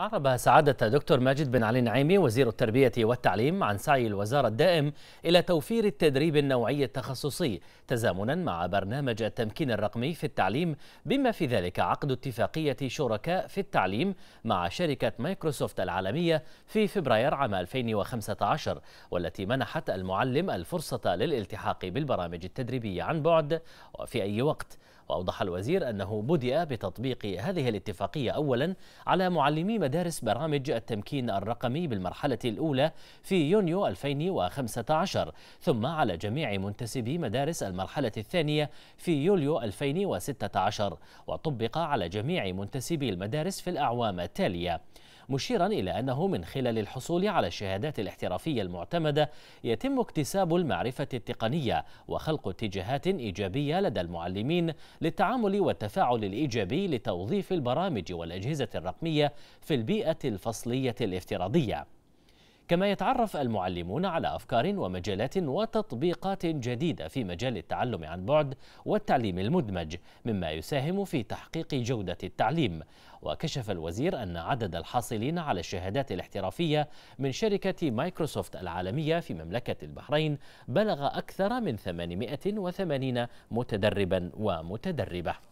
أعرب سعادة دكتور ماجد بن علي نعيمي وزير التربية والتعليم عن سعي الوزارة الدائم إلى توفير التدريب النوعي التخصصي تزامنا مع برنامج التمكين الرقمي في التعليم بما في ذلك عقد اتفاقية شركاء في التعليم مع شركة مايكروسوفت العالمية في فبراير عام 2015 والتي منحت المعلم الفرصة للالتحاق بالبرامج التدريبية عن بعد وفي أي وقت وأوضح الوزير أنه بدأ بتطبيق هذه الاتفاقية أولا على معلمي مدارس برامج التمكين الرقمي بالمرحلة الأولى في يونيو 2015 ثم على جميع منتسبي مدارس المرحلة الثانية في يوليو 2016 وطبق على جميع منتسبي المدارس في الأعوام التالية مشيرا إلى أنه من خلال الحصول على الشهادات الاحترافية المعتمدة يتم اكتساب المعرفة التقنية وخلق اتجاهات إيجابية لدى المعلمين للتعامل والتفاعل الإيجابي لتوظيف البرامج والأجهزة الرقمية في البيئة الفصلية الافتراضية كما يتعرف المعلمون على أفكار ومجالات وتطبيقات جديدة في مجال التعلم عن بعد والتعليم المدمج مما يساهم في تحقيق جودة التعليم وكشف الوزير أن عدد الحاصلين على الشهادات الاحترافية من شركة مايكروسوفت العالمية في مملكة البحرين بلغ أكثر من 880 متدربا ومتدربة